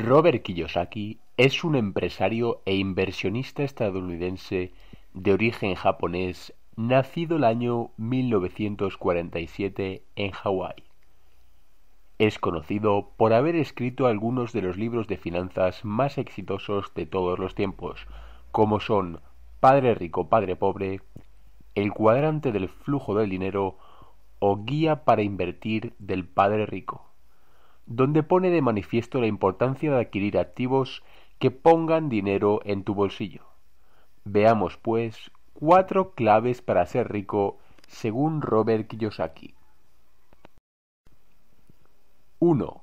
Robert Kiyosaki es un empresario e inversionista estadounidense de origen japonés nacido el año 1947 en Hawái. Es conocido por haber escrito algunos de los libros de finanzas más exitosos de todos los tiempos, como son Padre Rico, Padre Pobre, El cuadrante del flujo del dinero o Guía para invertir del Padre Rico donde pone de manifiesto la importancia de adquirir activos que pongan dinero en tu bolsillo. Veamos, pues, cuatro claves para ser rico según Robert Kiyosaki. 1.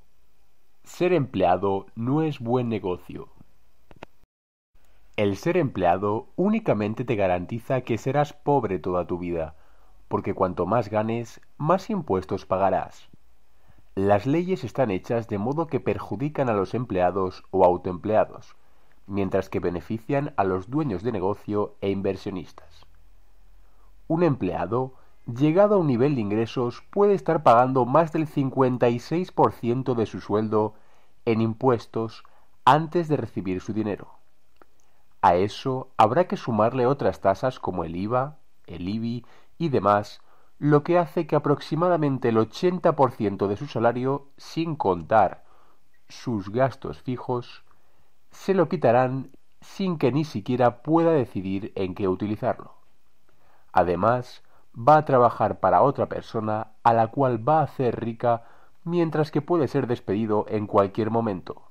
Ser empleado no es buen negocio. El ser empleado únicamente te garantiza que serás pobre toda tu vida, porque cuanto más ganes, más impuestos pagarás. Las leyes están hechas de modo que perjudican a los empleados o autoempleados, mientras que benefician a los dueños de negocio e inversionistas. Un empleado, llegado a un nivel de ingresos, puede estar pagando más del 56% de su sueldo en impuestos antes de recibir su dinero. A eso habrá que sumarle otras tasas como el IVA, el IBI y demás lo que hace que aproximadamente el 80% de su salario, sin contar sus gastos fijos, se lo quitarán sin que ni siquiera pueda decidir en qué utilizarlo. Además, va a trabajar para otra persona a la cual va a hacer rica mientras que puede ser despedido en cualquier momento.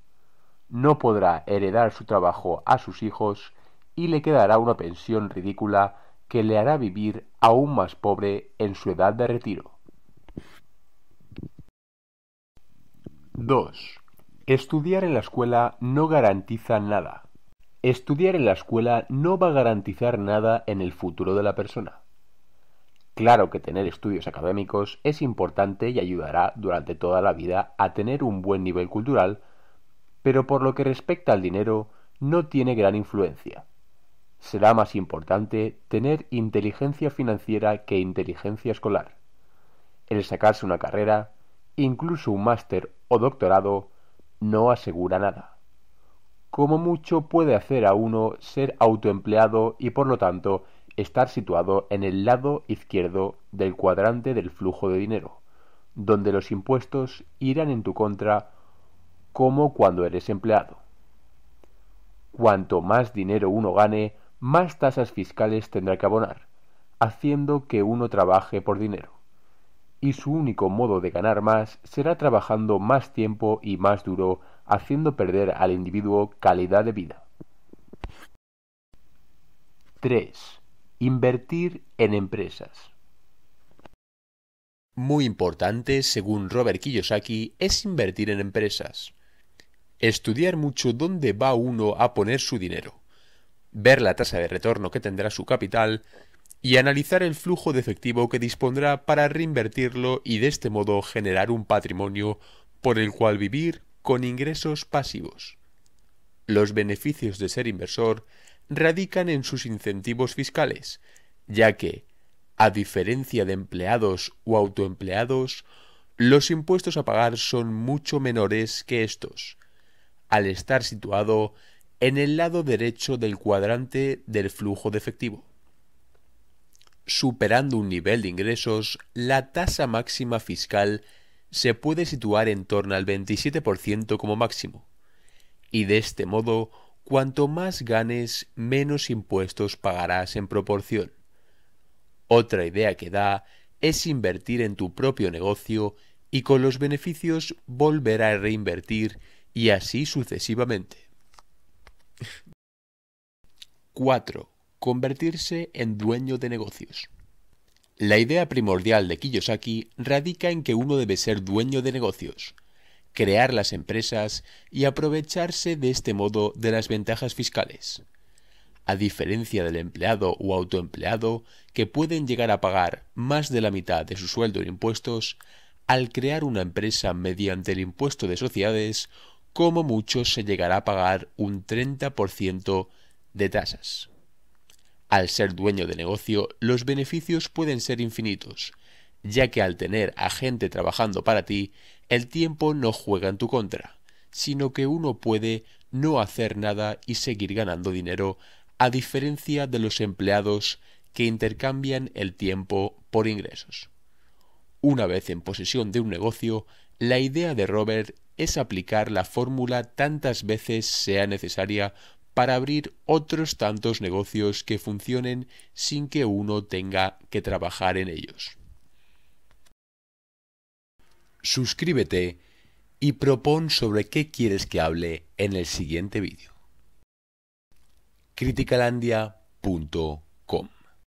No podrá heredar su trabajo a sus hijos y le quedará una pensión ridícula que le hará vivir aún más pobre en su edad de retiro. 2. Estudiar en la escuela no garantiza nada. Estudiar en la escuela no va a garantizar nada en el futuro de la persona. Claro que tener estudios académicos es importante y ayudará durante toda la vida a tener un buen nivel cultural, pero por lo que respecta al dinero no tiene gran influencia será más importante tener inteligencia financiera que inteligencia escolar. El sacarse una carrera, incluso un máster o doctorado, no asegura nada. Como mucho puede hacer a uno ser autoempleado y por lo tanto estar situado en el lado izquierdo del cuadrante del flujo de dinero, donde los impuestos irán en tu contra como cuando eres empleado. Cuanto más dinero uno gane, más tasas fiscales tendrá que abonar, haciendo que uno trabaje por dinero. Y su único modo de ganar más será trabajando más tiempo y más duro, haciendo perder al individuo calidad de vida. 3. Invertir en empresas. Muy importante, según Robert Kiyosaki, es invertir en empresas. Estudiar mucho dónde va uno a poner su dinero ver la tasa de retorno que tendrá su capital y analizar el flujo de efectivo que dispondrá para reinvertirlo y de este modo generar un patrimonio por el cual vivir con ingresos pasivos. Los beneficios de ser inversor radican en sus incentivos fiscales, ya que, a diferencia de empleados o autoempleados, los impuestos a pagar son mucho menores que estos. Al estar situado en el lado derecho del cuadrante del flujo de efectivo. Superando un nivel de ingresos, la tasa máxima fiscal se puede situar en torno al 27% como máximo, y de este modo, cuanto más ganes, menos impuestos pagarás en proporción. Otra idea que da es invertir en tu propio negocio y con los beneficios volver a reinvertir y así sucesivamente. 4. Convertirse en dueño de negocios. La idea primordial de Kiyosaki radica en que uno debe ser dueño de negocios, crear las empresas y aprovecharse de este modo de las ventajas fiscales. A diferencia del empleado o autoempleado que pueden llegar a pagar más de la mitad de su sueldo en impuestos, al crear una empresa mediante el impuesto de sociedades, como mucho se llegará a pagar un 30% de tasas. Al ser dueño de negocio, los beneficios pueden ser infinitos, ya que al tener a gente trabajando para ti, el tiempo no juega en tu contra, sino que uno puede no hacer nada y seguir ganando dinero, a diferencia de los empleados que intercambian el tiempo por ingresos. Una vez en posesión de un negocio, la idea de Robert es aplicar la fórmula tantas veces sea necesaria para abrir otros tantos negocios que funcionen sin que uno tenga que trabajar en ellos. Suscríbete y propon sobre qué quieres que hable en el siguiente vídeo. criticalandia.com